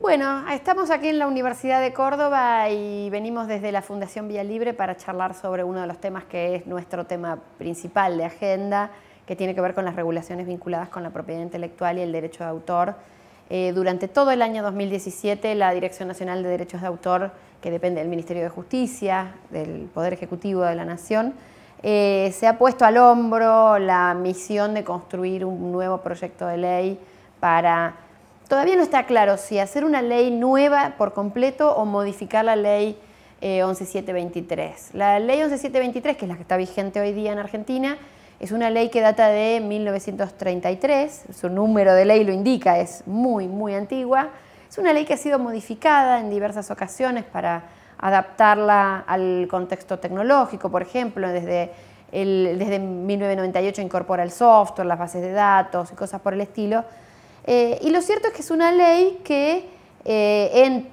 Bueno, estamos aquí en la Universidad de Córdoba y venimos desde la Fundación Vía Libre para charlar sobre uno de los temas que es nuestro tema principal de agenda, que tiene que ver con las regulaciones vinculadas con la propiedad intelectual y el derecho de autor. Eh, durante todo el año 2017, la Dirección Nacional de Derechos de Autor, que depende del Ministerio de Justicia, del Poder Ejecutivo de la Nación, eh, se ha puesto al hombro la misión de construir un nuevo proyecto de ley para todavía no está claro si hacer una ley nueva por completo o modificar la ley 11723. Eh, la ley 11723, que es la que está vigente hoy día en Argentina, es una ley que data de 1933, su número de ley lo indica, es muy, muy antigua. Es una ley que ha sido modificada en diversas ocasiones para adaptarla al contexto tecnológico, por ejemplo, desde, desde 1998 incorpora el software, las bases de datos y cosas por el estilo. Eh, y lo cierto es que es una ley que eh,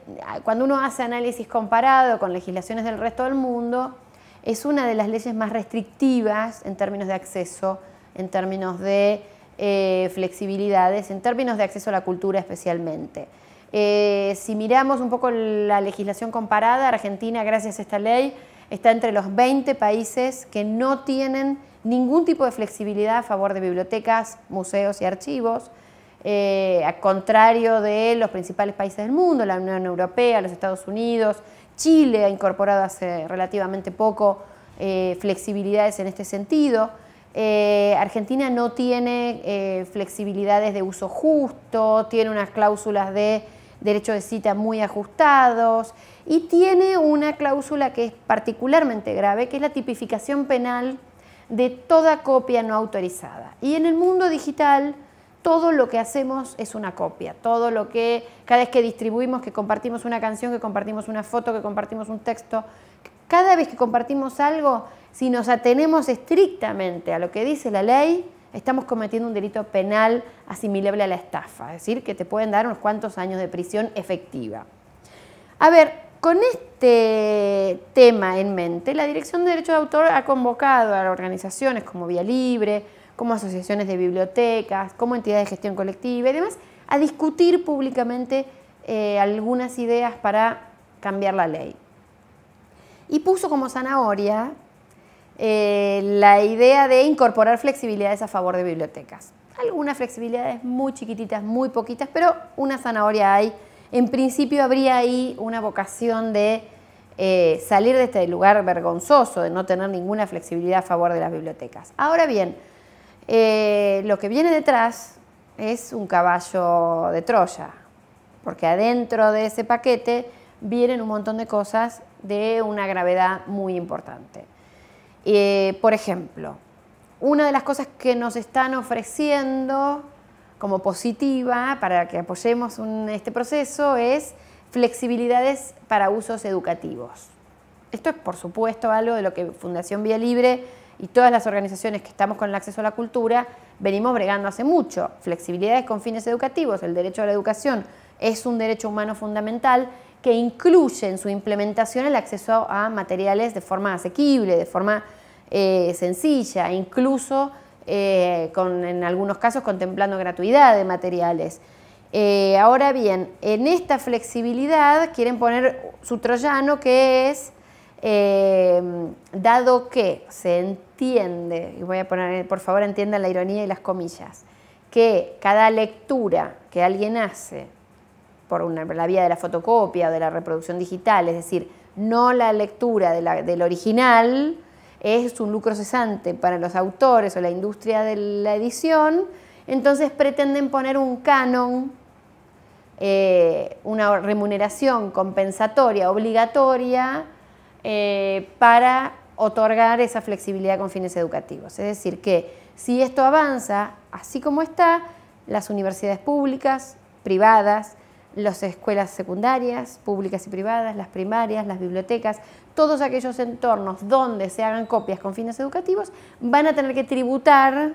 cuando uno hace análisis comparado con legislaciones del resto del mundo, es una de las leyes más restrictivas en términos de acceso, en términos de eh, flexibilidades, en términos de acceso a la cultura especialmente. si miramos un poco la legislación comparada, Argentina, gracias a esta ley, está entre los 20 países que no tienen ningún tipo de flexibilidad a favor de bibliotecas, museos y archivos. Eh, a contrario de los principales países del mundo, la Unión Europea, los Estados Unidos, Chile ha incorporado hace relativamente poco eh, flexibilidades en este sentido. Eh, Argentina no tiene flexibilidades de uso justo, tiene unas cláusulas de derecho de cita muy ajustados y tiene una cláusula que es particularmente grave, que es la tipificación penal de toda copia no autorizada. Y en el mundo digital, todo lo que hacemos es una copia, todo lo que, cada vez que distribuimos, que compartimos una canción, que compartimos una foto, que compartimos un texto, cada vez que compartimos algo, si nos atenemos estrictamente a lo que dice la ley, estamos cometiendo un delito penal asimilable a la estafa, es decir, que te pueden dar unos cuantos años de prisión efectiva. A ver, con este tema en mente, la Dirección de Derecho de Autor ha convocado a organizaciones como Vía Libre, como asociaciones de bibliotecas, como entidades de gestión colectiva y demás, a discutir públicamente eh, algunas ideas para cambiar la ley. Y puso como zanahoria eh, la idea de incorporar flexibilidades a favor de bibliotecas. Algunas flexibilidades muy chiquititas, muy poquitas, pero una zanahoria hay. En principio habría ahí una vocación de eh, salir de este lugar vergonzoso, de no tener ninguna flexibilidad a favor de las bibliotecas. Ahora bien, eh, lo que viene detrás es un caballo de Troya, porque adentro de ese paquete vienen un montón de cosas de una gravedad muy importante. Eh, por ejemplo, una de las cosas que nos están ofreciendo como positiva para que apoyemos este proceso es flexibilidades para usos educativos. Esto es, por supuesto, algo de lo que Fundación Vía Libre y todas las organizaciones que estamos con el acceso a la cultura venimos bregando hace mucho. Flexibilidades con fines educativos, el derecho a la educación es un derecho humano fundamental que incluye en su implementación el acceso a materiales de forma asequible, de forma eh, sencilla, incluso eh, con, en algunos casos contemplando gratuidad de materiales. Eh, ahora bien, en esta flexibilidad quieren poner su troyano que es, dado que se entiende entiende, y voy a poner, por favor entiendan la ironía y las comillas, que cada lectura que alguien hace por, una, la vía de la fotocopia o de la reproducción digital, es decir, no la lectura del original, es un lucro cesante para los autores o la industria de la edición, entonces pretenden poner un canon, eh, una remuneración compensatoria, obligatoria, eh, para otorgar esa flexibilidad con fines educativos. Es decir, que si esto avanza, así como está, las universidades públicas, privadas, las escuelas secundarias, públicas y privadas, las primarias, las bibliotecas, todos aquellos entornos donde se hagan copias con fines educativos, van a tener que tributar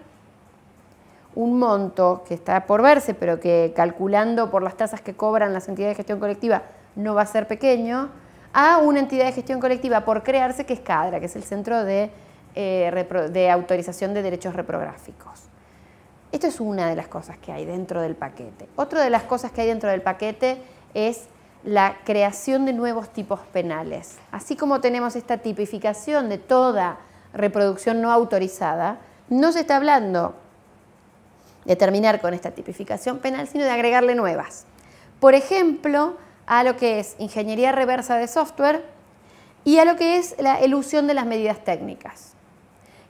un monto que está por verse, pero que calculando por las tasas que cobran las entidades de gestión colectiva no va a ser pequeño, a una entidad de gestión colectiva por crearse que es CADRA, que es el Centro eh, de, Autorización de Derechos Reprográficos. Esto es una de las cosas que hay dentro del paquete. Otra de las cosas que hay dentro del paquete es la creación de nuevos tipos penales. Así como tenemos esta tipificación de toda reproducción no autorizada, no se está hablando de terminar con esta tipificación penal, sino de agregarle nuevas. Por ejemplo, a lo que es ingeniería reversa de software y a lo que es la elusión de las medidas técnicas.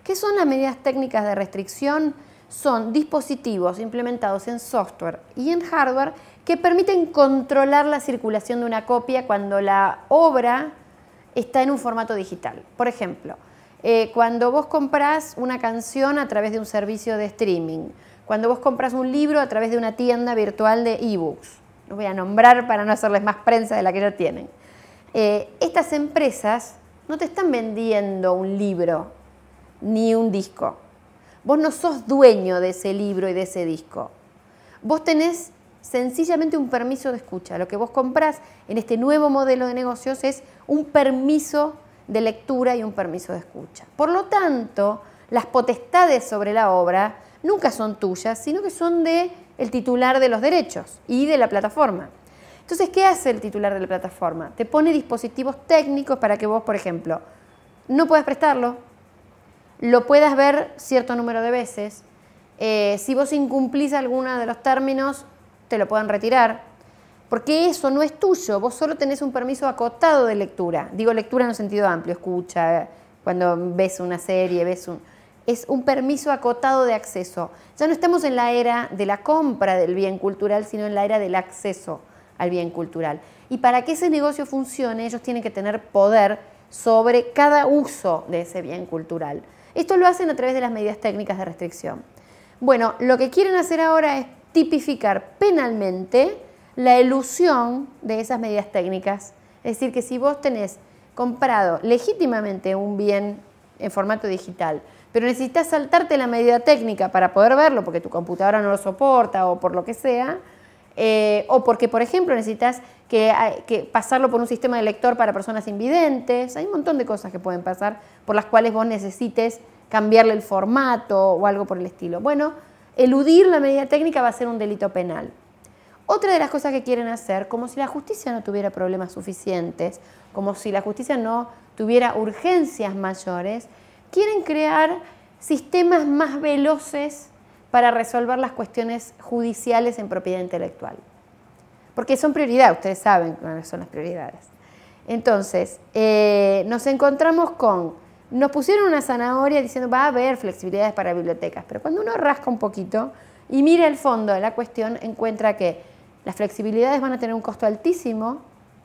¿Qué son las medidas técnicas de restricción? Son dispositivos implementados en software y en hardware que permiten controlar la circulación de una copia cuando la obra está en un formato digital. Por ejemplo, eh, cuando vos comprás una canción a través de un servicio de streaming, cuando vos comprás un libro a través de una tienda virtual de ebooks, los voy a nombrar para no hacerles más prensa de la que ya tienen. Eh, estas empresas no te están vendiendo un libro ni un disco. Vos no sos dueño de ese libro y de ese disco. Vos tenés sencillamente un permiso de escucha. Lo que vos comprás en este nuevo modelo de negocios es un permiso de lectura y un permiso de escucha. Por lo tanto, las potestades sobre la obra nunca son tuyas, sino que son de el titular de los derechos y de la plataforma. Entonces, ¿qué hace el titular de la plataforma? Te pone dispositivos técnicos para que vos, por ejemplo, no puedas prestarlo, lo puedas ver cierto número de veces, eh, si vos incumplís alguno de los términos, te lo puedan retirar, porque eso no es tuyo, vos solo tenés un permiso acotado de lectura, digo lectura en un sentido amplio, escucha, cuando ves una serie, ves un es un permiso acotado de acceso. Ya no estamos en la era de la compra del bien cultural, sino en la era del acceso al bien cultural. Y para que ese negocio funcione, ellos tienen que tener poder sobre cada uso de ese bien cultural. Esto lo hacen a través de las medidas técnicas de restricción. Bueno, lo que quieren hacer ahora es tipificar penalmente la ilusión de esas medidas técnicas. Es decir, que si vos tenés comprado legítimamente un bien en formato digital, pero necesitas saltarte la medida técnica para poder verlo porque tu computadora no lo soporta o por lo que sea, eh, o porque, por ejemplo, necesitas eh, que, pasarlo por un sistema de lector para personas invidentes. Hay un montón de cosas que pueden pasar por las cuales vos necesites cambiarle el formato o algo por el estilo. Bueno, eludir la medida técnica va a ser un delito penal. Otra de las cosas que quieren hacer, como si la justicia no tuviera problemas suficientes, como si la justicia no tuviera urgencias mayores, quieren crear sistemas más veloces para resolver las cuestiones judiciales en propiedad intelectual. Porque son prioridades, ustedes saben cuáles son las prioridades. Entonces, eh, nos encontramos con, nos pusieron una zanahoria diciendo va a haber flexibilidades para bibliotecas, pero cuando uno rasca un poquito y mira el fondo de la cuestión, encuentra que las flexibilidades van a tener un costo altísimo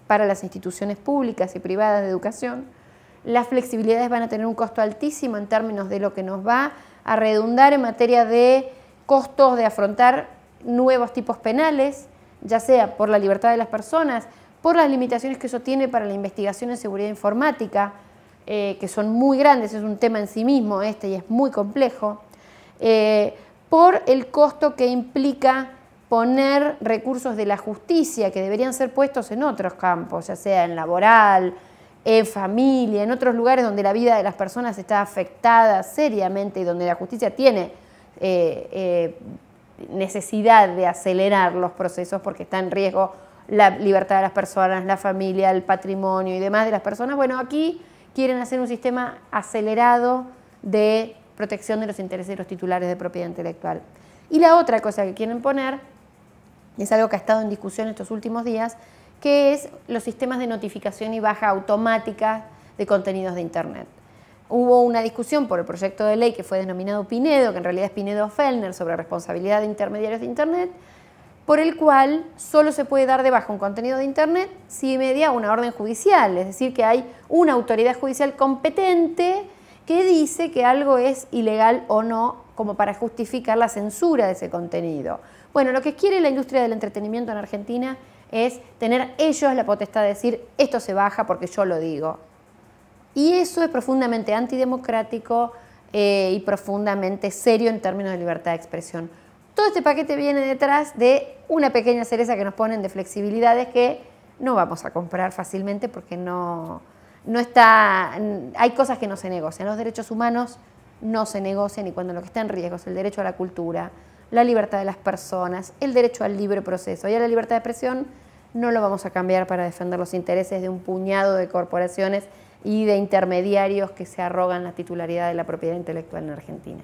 para las instituciones públicas y privadas de educación, las flexibilidades van a tener un costo altísimo en términos de lo que nos va a redundar en materia de costos de afrontar nuevos tipos penales, ya sea por la libertad de las personas, por las limitaciones que eso tiene para la investigación en seguridad informática, eh, que son muy grandes, es un tema en sí mismo este y es muy complejo, eh, por el costo que implica poner recursos de la justicia que deberían ser puestos en otros campos, ya sea en laboral, en familia, en otros lugares donde la vida de las personas está afectada seriamente y donde la justicia tiene eh, eh, necesidad de acelerar los procesos porque está en riesgo la libertad de las personas, la familia, el patrimonio y demás de las personas. Bueno, aquí quieren hacer un sistema acelerado de protección de los intereses de los titulares de propiedad intelectual. Y la otra cosa que quieren poner, y es algo que ha estado en discusión estos últimos días, que es los sistemas de notificación y baja automática de contenidos de Internet. Hubo una discusión por el proyecto de ley que fue denominado Pinedo, que en realidad es Pinedo-Fellner, sobre responsabilidad de intermediarios de Internet, por el cual solo se puede dar de baja un contenido de Internet si media una orden judicial, es decir, que hay una autoridad judicial competente que dice que algo es ilegal o no como para justificar la censura de ese contenido. Bueno, lo que quiere la industria del entretenimiento en Argentina es tener ellos la potestad de decir, esto se baja porque yo lo digo. Y eso es profundamente antidemocrático eh, y profundamente serio en términos de libertad de expresión. Todo este paquete viene detrás de una pequeña cereza que nos ponen de flexibilidades que no vamos a comprar fácilmente porque no está, hay cosas que no se negocian. Los derechos humanos no se negocian y cuando lo que está en riesgo es el derecho a la cultura, la libertad de las personas, el derecho al libre proceso y a la libertad de expresión, no lo vamos a cambiar para defender los intereses de un puñado de corporaciones y de intermediarios que se arrogan la titularidad de la propiedad intelectual en Argentina.